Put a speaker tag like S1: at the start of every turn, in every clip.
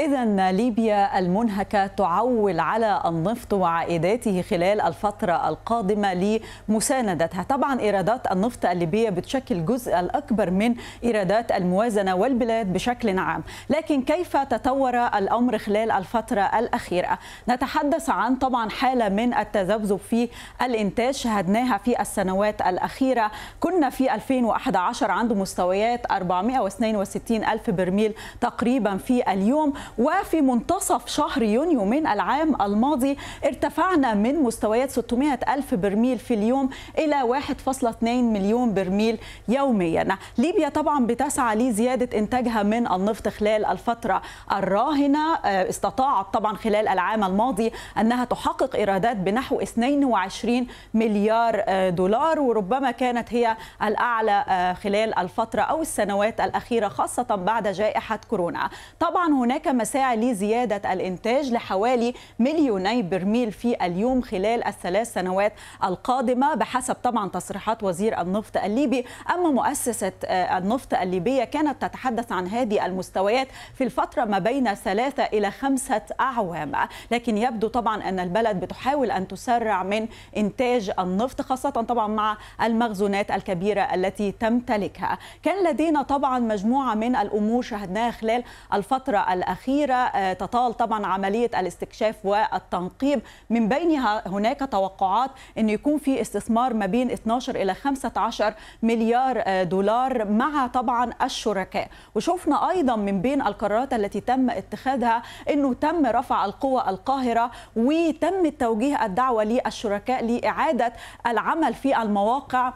S1: إذا ليبيا المنهكة تعول على النفط وعائداته خلال الفترة القادمة لمساندتها طبعا إيرادات النفط الليبية بتشكل الجزء الأكبر من إيرادات الموازنة والبلاد بشكل عام لكن كيف تطور الأمر خلال الفترة الأخيرة نتحدث عن طبعا حالة من التذبذب في الإنتاج شهدناها في السنوات الأخيرة كنا في 2011 عند مستويات 462 ألف برميل تقريبا في اليوم وفي منتصف شهر يونيو من العام الماضي ارتفعنا من مستويات 600 ألف برميل في اليوم إلى 1.2 مليون برميل يوميا ليبيا طبعا بتسعى لزيادة إنتاجها من النفط خلال الفترة الراهنة آه، استطاعت طبعا خلال العام الماضي أنها تحقق إيرادات بنحو 22 مليار آه، دولار وربما كانت هي الأعلى آه، خلال الفترة أو السنوات الأخيرة خاصة بعد جائحة كورونا طبعا هناك مساعي لزيادة الإنتاج لحوالي مليوني برميل في اليوم خلال الثلاث سنوات القادمة بحسب طبعا تصريحات وزير النفط الليبي أما مؤسسة آه، النفط الليبية كانت تتحدث عن هذه المستويات في الفترة ما بين ثلاثة إلى خمسة أعوام لكن يبدو طبعا أن البلد بتحاول أن تسرع من إنتاج النفط خاصة طبعا مع المخزونات الكبيرة التي تمتلكها كان لدينا طبعا مجموعة من الأمور شهدناها خلال الفترة الأخيرة الأخيرة آه، تطال طبعا عملية الاستكشاف والتنقيب من بينها هناك توقعات أن يكون في استثمار ما بين 12 إلى 15 مليار آه، دولار مع طبعا الشركاء وشفنا أيضا من بين القرارات التي تم اتخاذها أنه تم رفع القوى القاهرة وتم توجيه الدعوة للشركاء لإعادة العمل في المواقع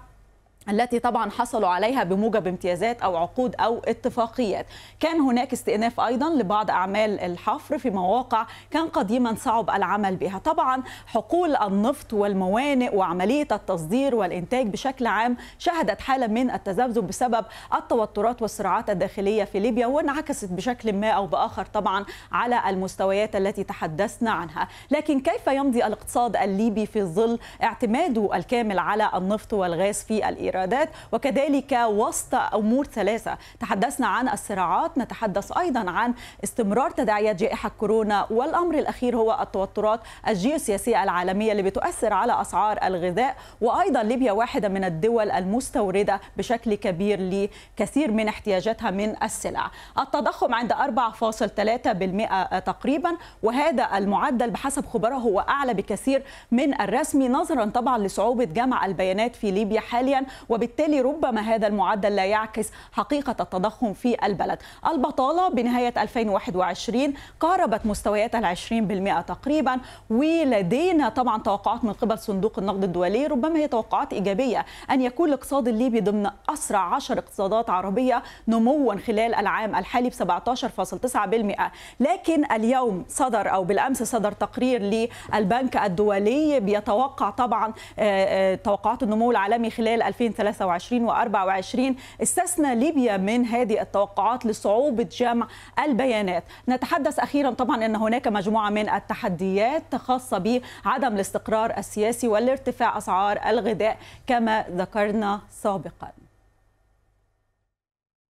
S1: التي طبعا حصلوا عليها بموجب امتيازات او عقود او اتفاقيات. كان هناك استئناف ايضا لبعض اعمال الحفر في مواقع كان قديما صعب العمل بها. طبعا حقول النفط والموانئ وعمليه التصدير والانتاج بشكل عام شهدت حاله من التذبذب بسبب التوترات والصراعات الداخليه في ليبيا وانعكست بشكل ما او باخر طبعا على المستويات التي تحدثنا عنها. لكن كيف يمضي الاقتصاد الليبي في ظل اعتماده الكامل على النفط والغاز في الإيران؟ الإيرادات وكذلك وسط أمور ثلاثة تحدثنا عن الصراعات نتحدث أيضا عن استمرار تداعيات جائحة كورونا والأمر الأخير هو التوترات الجيوسياسية العالمية اللي بتؤثر على أسعار الغذاء وأيضا ليبيا واحدة من الدول المستوردة بشكل كبير لكثير من احتياجاتها من السلع التضخم عند 4.3% تقريبا وهذا المعدل بحسب خبراء هو أعلى بكثير من الرسمي نظرا طبعا لصعوبة جمع البيانات في ليبيا حاليا وبالتالي ربما هذا المعدل لا يعكس حقيقة التضخم في البلد البطالة بنهاية 2021 قاربت مستويات ال 20% تقريبا ولدينا طبعا توقعات من قبل صندوق النقد الدولي ربما هي توقعات إيجابية أن يكون الاقتصاد الليبي ضمن أسرع 10 اقتصادات عربية نموا خلال العام الحالي ب 17.9% لكن اليوم صدر أو بالأمس صدر تقرير للبنك الدولي بيتوقع طبعا آه، آه، توقعات النمو العالمي خلال 2023 و24 استثنى ليبيا من هذه التوقعات لصعوبة جمع البيانات نتحدث أخيرا طبعا أن هناك مجموعة من التحديات خاصة بعدم الاستقرار السياسي والارتفاع أسعار الغذاء كما ذكرنا سابقاً